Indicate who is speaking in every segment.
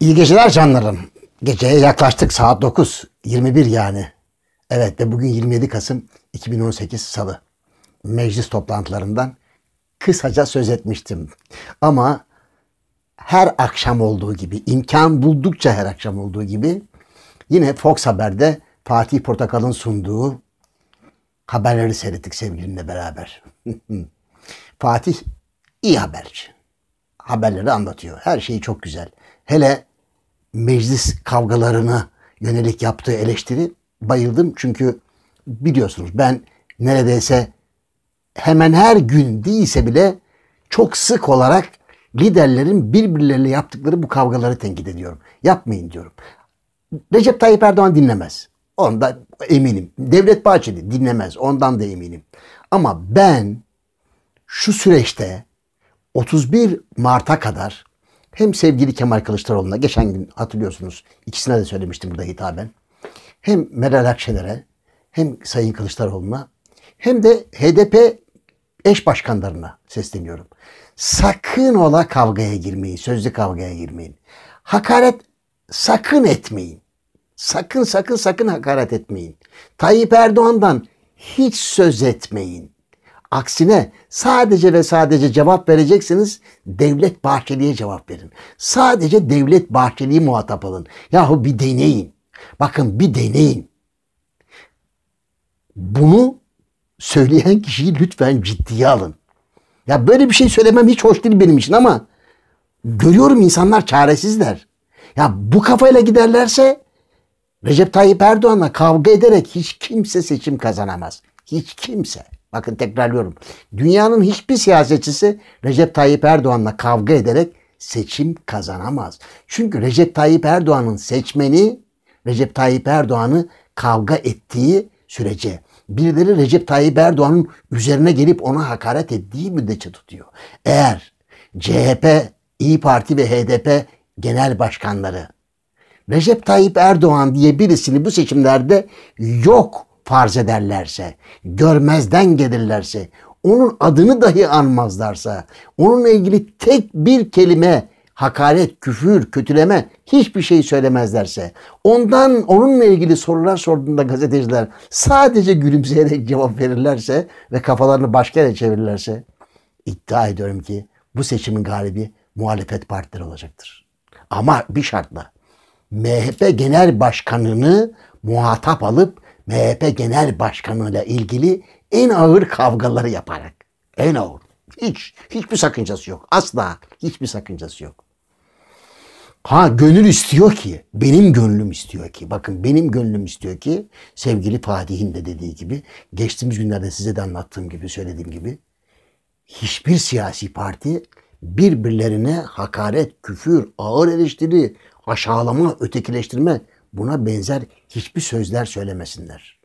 Speaker 1: İyi geceler canlarım. Geceye yaklaştık saat 9. 21 yani. Evet ve bugün 27 Kasım 2018 Salı. Meclis toplantılarından kısaca söz etmiştim. Ama her akşam olduğu gibi, imkan buldukça her akşam olduğu gibi yine Fox Haber'de Fatih Portakal'ın sunduğu haberleri seyrettik sevgilimle beraber. Fatih iyi haberci. Haberleri anlatıyor. Her şeyi çok güzel. Hele meclis kavgalarına yönelik yaptığı eleştiri bayıldım. Çünkü biliyorsunuz ben neredeyse hemen her gün değilse bile çok sık olarak liderlerin birbirleriyle yaptıkları bu kavgaları tenkit ediyorum. Yapmayın diyorum. Recep Tayyip Erdoğan dinlemez. Ondan eminim. Devlet Bahçeli dinlemez. Ondan da eminim. Ama ben şu süreçte 31 Mart'a kadar hem sevgili Kemal Kılıçdaroğlu'na geçen gün hatırlıyorsunuz ikisine de söylemiştim burada hitaben. Hem Meral Akşener'e hem Sayın Kılıçdaroğlu'na hem de HDP eş başkanlarına sesleniyorum. Sakın ola kavgaya girmeyin, sözlü kavgaya girmeyin. Hakaret sakın etmeyin. Sakın sakın sakın hakaret etmeyin. Tayyip Erdoğan'dan hiç söz etmeyin. Aksine sadece ve sadece cevap vereceksiniz. Devlet Bahçeli'ye cevap verin. Sadece Devlet Bahçeli'yi muhatap alın. Yahu bir deneyin. Bakın bir deneyin. Bunu söyleyen kişiyi lütfen ciddiye alın. Ya böyle bir şey söylemem hiç hoş değil benim için ama görüyorum insanlar çaresizler. Ya bu kafayla giderlerse Recep Tayyip Erdoğan'la kavga ederek hiç kimse seçim kazanamaz. Hiç kimse. Bakın tekrarlıyorum. Dünyanın hiçbir siyasetçisi Recep Tayyip Erdoğan'la kavga ederek seçim kazanamaz. Çünkü Recep Tayyip Erdoğan'ın seçmeni Recep Tayyip Erdoğan'ı kavga ettiği sürece birileri Recep Tayyip Erdoğan'ın üzerine gelip ona hakaret ettiği müddetçe tutuyor. Eğer CHP, İyi Parti ve HDP genel başkanları Recep Tayyip Erdoğan diye birisini bu seçimlerde yok farz ederlerse, görmezden gelirlerse, onun adını dahi anmazlarsa, onunla ilgili tek bir kelime hakaret, küfür, kötüleme hiçbir şey söylemezlerse, ondan onunla ilgili sorular sorduğunda gazeteciler sadece gülümseyerek cevap verirlerse ve kafalarını başka yere çevirirlerse iddia ediyorum ki bu seçimin galibi muhalefet partileri olacaktır. Ama bir şartla MHP Genel Başkanı'nı muhatap alıp MHP Genel Başkanı'yla ilgili en ağır kavgaları yaparak. En ağır. Hiç. Hiçbir sakıncası yok. Asla. Hiçbir sakıncası yok. Ha gönül istiyor ki, benim gönlüm istiyor ki, bakın benim gönlüm istiyor ki sevgili Fatih'in de dediği gibi, geçtiğimiz günlerde size de anlattığım gibi, söylediğim gibi hiçbir siyasi parti birbirlerine hakaret, küfür, ağır eleştiri, aşağılama, ötekileştirme buna benzer hiçbir sözler söylemesinler.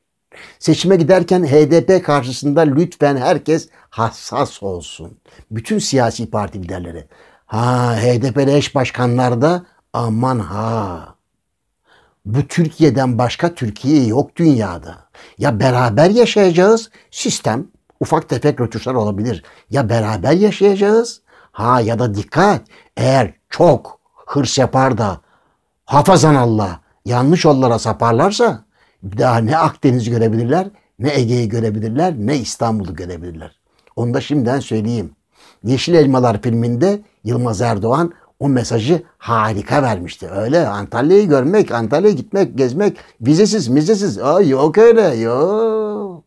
Speaker 1: Seçime giderken HDP karşısında lütfen herkes hassas olsun. Bütün siyasi parti liderleri. Ha HDP'li eş başkanlar da aman ha. Bu Türkiye'den başka Türkiye yok dünyada. Ya beraber yaşayacağız sistem ufak tefek rötuşlar olabilir. Ya beraber yaşayacağız ha ya da dikkat eğer çok hırs yapar da hafazan Allah yanlış yollara saparlarsa daha ne Akdeniz görebilirler, ne Ege'yi görebilirler, ne İstanbul'u görebilirler. Onu da şimdiden söyleyeyim. Yeşil Elmalar filminde Yılmaz Erdoğan o mesajı harika vermişti. Öyle Antalya'yı görmek, Antalya'ya gitmek, gezmek, vizesiz, mizesiz. Aa, yok öyle, yok.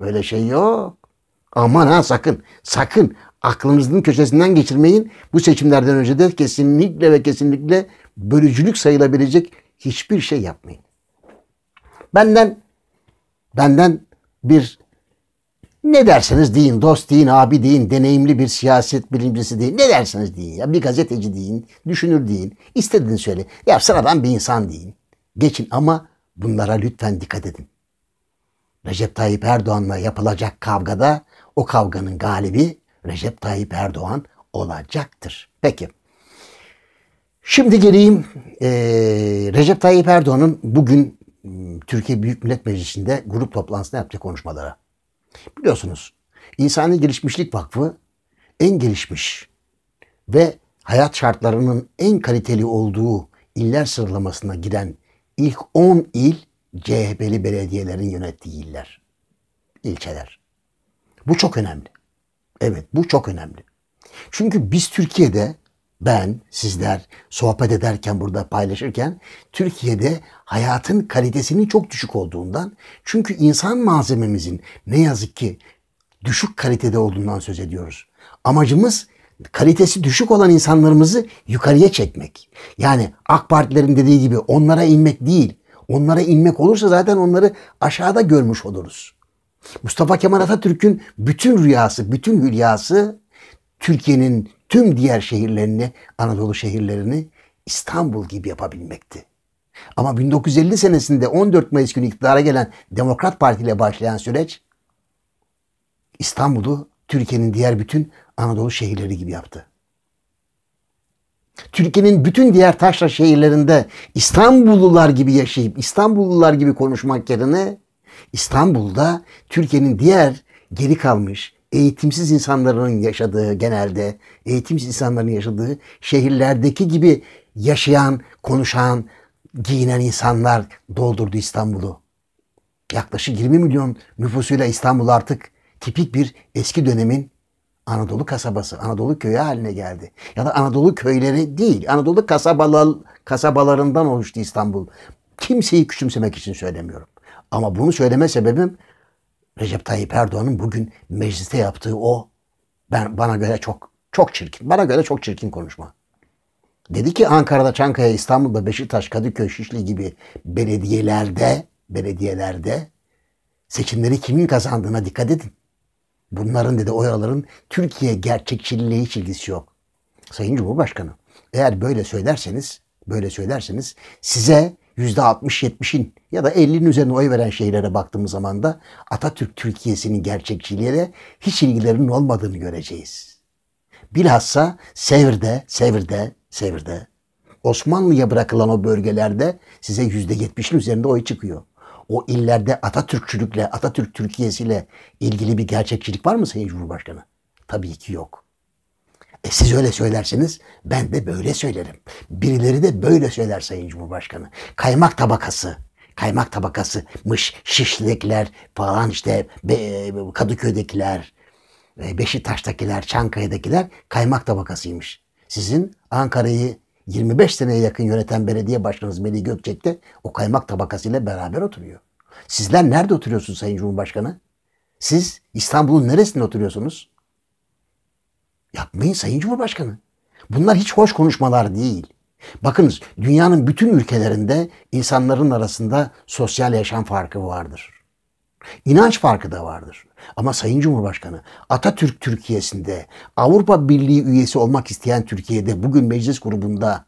Speaker 1: Böyle şey yok. Aman ha sakın, sakın aklınızın köşesinden geçirmeyin. Bu seçimlerden önce de kesinlikle ve kesinlikle bölücülük sayılabilecek hiçbir şey yapmayın. Benden benden bir ne derseniz deyin, dost deyin, abi deyin, deneyimli bir siyaset bilimcisi deyin, ne derseniz deyin ya, bir gazeteci deyin, düşünür deyin, istediğini söyle. Ya sıradan bir insan deyin. Geçin ama bunlara lütfen dikkat edin. Recep Tayyip Erdoğan'la yapılacak kavgada o kavganın galibi Recep Tayyip Erdoğan olacaktır. Peki. Şimdi geleyim e, Recep Tayyip Erdoğan'ın bugün ıı, Türkiye Büyük Millet Meclisi'nde grup toplantısında yaptığı konuşmalara. Biliyorsunuz İnsani Gelişmişlik Vakfı en gelişmiş ve hayat şartlarının en kaliteli olduğu iller sıralamasına giren ilk 10 il CHP'li belediyelerin yönettiği iller, ilçeler. Bu çok önemli. Evet bu çok önemli. Çünkü biz Türkiye'de ben, sizler sohbet ederken burada paylaşırken Türkiye'de hayatın kalitesinin çok düşük olduğundan çünkü insan malzememizin ne yazık ki düşük kalitede olduğundan söz ediyoruz. Amacımız kalitesi düşük olan insanlarımızı yukarıya çekmek. Yani AK Partilerin dediği gibi onlara inmek değil. Onlara inmek olursa zaten onları aşağıda görmüş oluruz. Mustafa Kemal Atatürk'ün bütün rüyası, bütün hülyası Türkiye'nin tüm diğer şehirlerini, Anadolu şehirlerini İstanbul gibi yapabilmekti. Ama 1950 senesinde 14 Mayıs günü iktidara gelen Demokrat Parti ile başlayan süreç İstanbul'u Türkiye'nin diğer bütün Anadolu şehirleri gibi yaptı. Türkiye'nin bütün diğer taşra şehirlerinde İstanbullular gibi yaşayıp İstanbullular gibi konuşmak yerine İstanbul'da Türkiye'nin diğer geri kalmış, eğitimsiz insanların yaşadığı genelde eğitimsiz insanların yaşadığı şehirlerdeki gibi yaşayan, konuşan, giyinen insanlar doldurdu İstanbul'u. Yaklaşık 20 milyon nüfusuyla İstanbul artık tipik bir eski dönemin Anadolu kasabası, Anadolu köyü haline geldi. Ya da Anadolu köyleri değil, Anadolu kasabalar, kasabalarından oluştu İstanbul. Kimseyi küçümsemek için söylemiyorum. Ama bunu söyleme sebebim Recep Tayyip Erdoğan'ın bugün mecliste yaptığı o ben bana göre çok çok çirkin. Bana göre çok çirkin konuşma. Dedi ki Ankara'da, Çankaya, İstanbul'da, Beşiktaş, Kadıköy, Şişli gibi belediyelerde, belediyelerde seçimleri kimin kazandığına dikkat edin. Bunların dedi oyaların Türkiye gerçekçiliğiyle hiç ilgisi yok. Sayın Cumhurbaşkanı eğer böyle söylerseniz, böyle söylerseniz size %60-70'in ya da 50'nin üzerine oy veren şehirlere baktığımız zaman da Atatürk Türkiye'sinin gerçekçiliğiyle hiç ilgilerinin olmadığını göreceğiz. Bilhassa Sevr'de, Sevr'de, Sevr'de Osmanlı'ya bırakılan o bölgelerde size %70'in üzerinde oy çıkıyor. O illerde Atatürkçülükle, Atatürk Türkiye'siyle ilgili bir gerçekçilik var mı Sayın Cumhurbaşkanı? Tabii ki yok. E siz öyle söylersiniz, ben de böyle söylerim. Birileri de böyle söyler Sayın Cumhurbaşkanı. Kaymak tabakası kaymak tabakasıymış Şişli'dekiler falan işte e, Kadıköy'dekiler, e, Beşiktaş'takiler, Çankaya'dakiler kaymak tabakasıymış. Sizin Ankara'yı 25 seneye yakın yöneten belediye başkanınız Melih Gökçek de o kaymak tabakasıyla beraber oturuyor. Sizler nerede oturuyorsunuz Sayın Cumhurbaşkanı? Siz İstanbul'un neresinde oturuyorsunuz? Yapmayın Sayın Cumhurbaşkanı. Bunlar hiç hoş konuşmalar değil. Bakınız dünyanın bütün ülkelerinde insanların arasında sosyal yaşam farkı vardır. İnanç farkı da vardır. Ama Sayın Cumhurbaşkanı Atatürk Türkiye'sinde Avrupa Birliği üyesi olmak isteyen Türkiye'de bugün meclis grubunda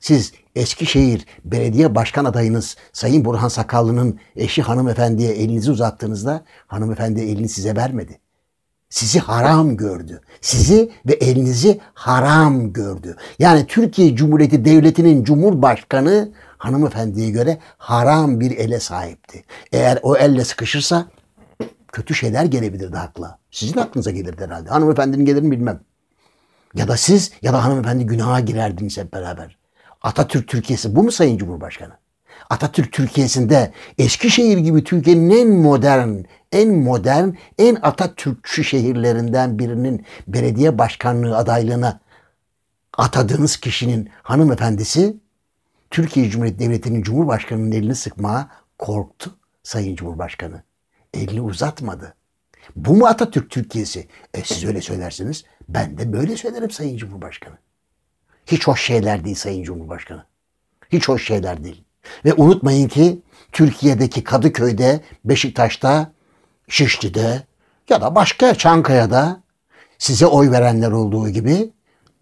Speaker 1: siz Eskişehir Belediye Başkan adayınız Sayın Burhan Sakallı'nın eşi hanımefendiye elinizi uzattığınızda hanımefendi elini size vermedi sizi haram gördü. Sizi ve elinizi haram gördü. Yani Türkiye Cumhuriyeti Devleti'nin Cumhurbaşkanı hanımefendiye göre haram bir ele sahipti. Eğer o elle sıkışırsa kötü şeyler gelebilirdi akla. Sizin aklınıza gelirdi herhalde. Hanımefendinin gelir mi bilmem. Ya da siz ya da hanımefendi günaha girerdiniz hep beraber. Atatürk Türkiye'si bu mu Sayın Cumhurbaşkanı? Atatürk Türkiye'sinde Eskişehir gibi Türkiye'nin en modern, en modern, en Atatürkçü şehirlerinden birinin belediye başkanlığı adaylığına atadığınız kişinin hanımefendisi Türkiye Cumhuriyeti Devleti'nin Cumhurbaşkanı'nın elini sıkmaya korktu Sayın Cumhurbaşkanı. Elini uzatmadı. Bu mu Atatürk Türkiye'si? E siz öyle söylersiniz. Ben de böyle söylerim Sayın Cumhurbaşkanı. Hiç hoş şeyler değil Sayın Cumhurbaşkanı. Hiç hoş şeyler değil. Ve unutmayın ki Türkiye'deki Kadıköy'de, Beşiktaş'ta Şişli'de ya da başka Çankaya'da size oy verenler olduğu gibi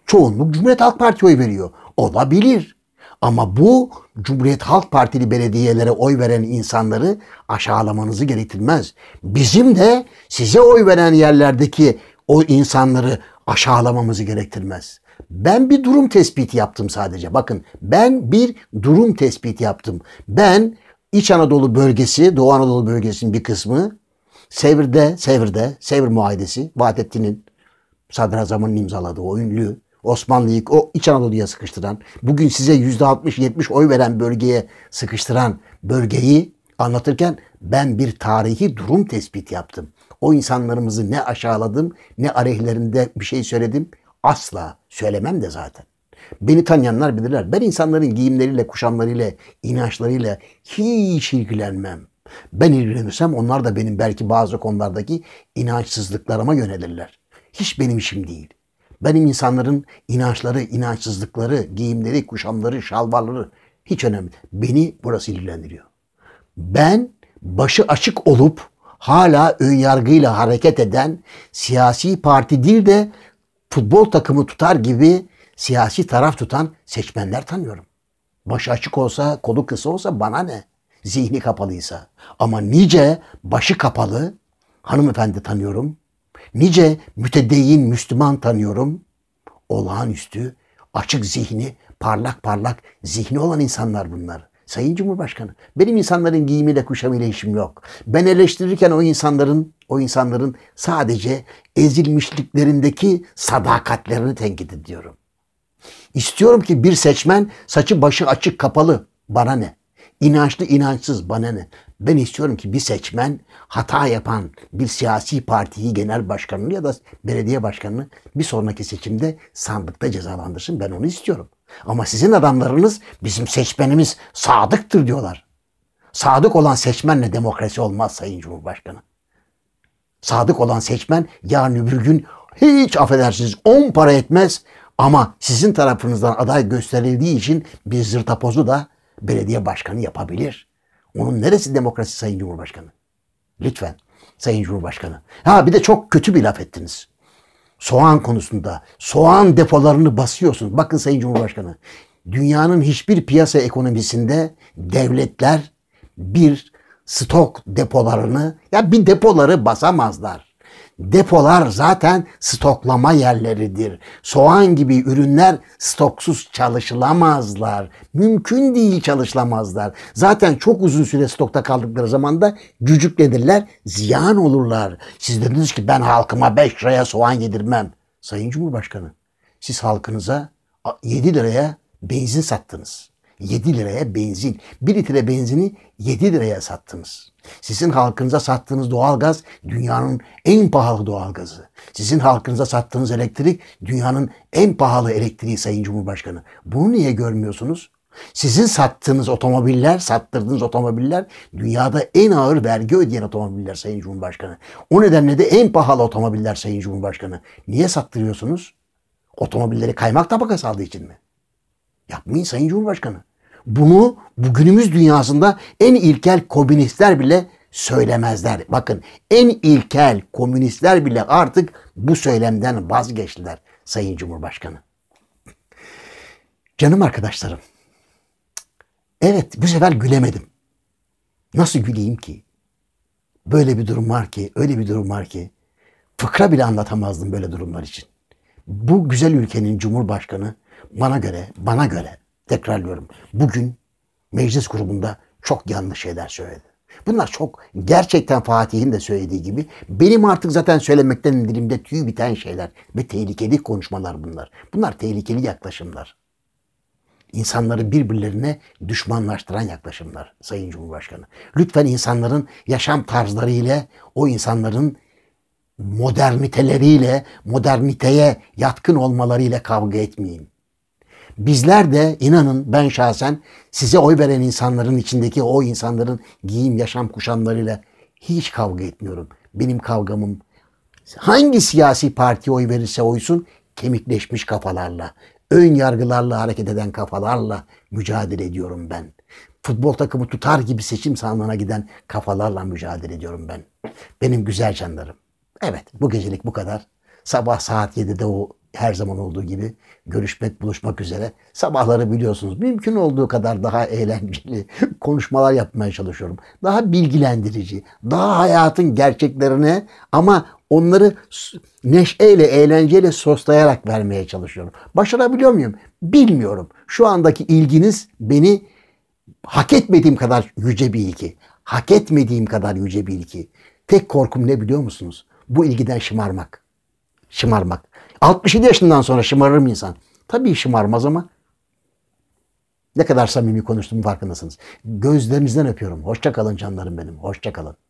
Speaker 1: çoğunluk Cumhuriyet Halk Parti oy veriyor. Olabilir. Ama bu Cumhuriyet Halk Partili belediyelere oy veren insanları aşağılamanızı gerektirmez. Bizim de size oy veren yerlerdeki o insanları aşağılamamızı gerektirmez. Ben bir durum tespiti yaptım sadece. Bakın ben bir durum tespiti yaptım. Ben İç Anadolu bölgesi, Doğu Anadolu bölgesinin bir kısmı Sevr'de, Sevr'de, Sevr muayedesi Vahdettin'in sadrazamın imzaladığı o ünlü Osmanlı'yı o İç Anadolu'ya sıkıştıran, bugün size %60-70 oy veren bölgeye sıkıştıran bölgeyi anlatırken ben bir tarihi durum tespit yaptım. O insanlarımızı ne aşağıladım ne aleyhlerinde bir şey söyledim. Asla söylemem de zaten. Beni tanıyanlar bilirler. Ben insanların giyimleriyle, kuşamlarıyla, inançlarıyla hiç ilgilenmem. Ben ilgilenirsem onlar da benim belki bazı konulardaki inançsızlıklarıma yönelirler. Hiç benim işim değil. Benim insanların inançları, inançsızlıkları, giyimleri, kuşamları, şalvarları hiç önemli. Beni burası ilgilendiriyor. Ben başı açık olup hala önyargıyla hareket eden siyasi parti değil de futbol takımı tutar gibi siyasi taraf tutan seçmenler tanıyorum. Başı açık olsa, kolu kısa olsa bana ne? zihni kapalıysa. Ama nice başı kapalı hanımefendi tanıyorum. Nice mütedeyyin Müslüman tanıyorum. Olağanüstü, açık zihni, parlak parlak zihni olan insanlar bunlar. Sayın Cumhurbaşkanı, benim insanların giyimiyle kuşamıyla işim yok. Ben eleştirirken o insanların, o insanların sadece ezilmişliklerindeki sadakatlerini tenkit ediyorum. İstiyorum ki bir seçmen saçı başı açık kapalı bana ne? İnançlı inançsız bana ne? Ben istiyorum ki bir seçmen hata yapan bir siyasi partiyi genel başkanını ya da belediye başkanını bir sonraki seçimde sandıkta cezalandırsın. Ben onu istiyorum. Ama sizin adamlarınız bizim seçmenimiz sadıktır diyorlar. Sadık olan seçmenle demokrasi olmaz Sayın Cumhurbaşkanı. Sadık olan seçmen yarın öbür gün hiç affedersiniz on para etmez ama sizin tarafınızdan aday gösterildiği için bir zırtapozu da belediye başkanı yapabilir. Onun neresi demokrasi Sayın Cumhurbaşkanı? Lütfen Sayın Cumhurbaşkanı. Ha bir de çok kötü bir laf ettiniz. Soğan konusunda soğan depolarını basıyorsunuz. Bakın Sayın Cumhurbaşkanı dünyanın hiçbir piyasa ekonomisinde devletler bir stok depolarını ya bir depoları basamazlar. Depolar zaten stoklama yerleridir. Soğan gibi ürünler stoksuz çalışılamazlar. Mümkün değil çalışılamazlar. Zaten çok uzun süre stokta kaldıkları zaman da cücüklenirler, ziyan olurlar. Siz dediniz ki ben halkıma 5 liraya soğan yedirmem. Sayın Cumhurbaşkanı, siz halkınıza 7 liraya benzin sattınız. 7 liraya benzin. 1 litre benzini 7 liraya sattınız. Sizin halkınıza sattığınız doğalgaz dünyanın en pahalı doğalgazı. Sizin halkınıza sattığınız elektrik dünyanın en pahalı elektriği Sayın Cumhurbaşkanı. Bunu niye görmüyorsunuz? Sizin sattığınız otomobiller, sattırdığınız otomobiller dünyada en ağır vergi ödeyen otomobiller Sayın Cumhurbaşkanı. O nedenle de en pahalı otomobiller Sayın Cumhurbaşkanı. Niye sattırıyorsunuz? Otomobilleri kaymak tabakası aldığı için mi? Yapmayın Sayın Cumhurbaşkanı bunu bugünümüz dünyasında en ilkel komünistler bile söylemezler. Bakın en ilkel komünistler bile artık bu söylemden vazgeçtiler Sayın Cumhurbaşkanı. Canım arkadaşlarım. Evet bu sefer gülemedim. Nasıl güleyim ki? Böyle bir durum var ki, öyle bir durum var ki. Fıkra bile anlatamazdım böyle durumlar için. Bu güzel ülkenin cumhurbaşkanı bana göre, bana göre Tekrarlıyorum. Bugün meclis grubunda çok yanlış şeyler söyledi. Bunlar çok gerçekten Fatih'in de söylediği gibi benim artık zaten söylemekten dilimde tüy biten şeyler ve tehlikeli konuşmalar bunlar. Bunlar tehlikeli yaklaşımlar. İnsanları birbirlerine düşmanlaştıran yaklaşımlar Sayın Cumhurbaşkanı. Lütfen insanların yaşam tarzları ile o insanların moderniteleriyle, moderniteye yatkın olmalarıyla kavga etmeyin. Bizler de inanın ben şahsen size oy veren insanların içindeki o insanların giyim, yaşam kuşamlarıyla hiç kavga etmiyorum. Benim kavgamım hangi siyasi parti oy verirse oysun kemikleşmiş kafalarla, ön yargılarla hareket eden kafalarla mücadele ediyorum ben. Futbol takımı tutar gibi seçim sandığına giden kafalarla mücadele ediyorum ben. Benim güzel canlarım. Evet bu gecelik bu kadar. Sabah saat 7'de o her zaman olduğu gibi görüşmek, buluşmak üzere. Sabahları biliyorsunuz mümkün olduğu kadar daha eğlenceli konuşmalar yapmaya çalışıyorum. Daha bilgilendirici, daha hayatın gerçeklerine ama onları neşeyle, eğlenceyle soslayarak vermeye çalışıyorum. Başarabiliyor muyum? Bilmiyorum. Şu andaki ilginiz beni hak etmediğim kadar yüce bir ilgi. Hak etmediğim kadar yüce bir ilgi. Tek korkum ne biliyor musunuz? Bu ilgiden şımarmak. Şımarmak. 67 yaşından sonra şımarır mı insan? Tabii şımarmaz ama ne kadar samimi konuştum farkındasınız. Gözlerinizden öpüyorum. Hoşça kalın canlarım benim. Hoşça kalın.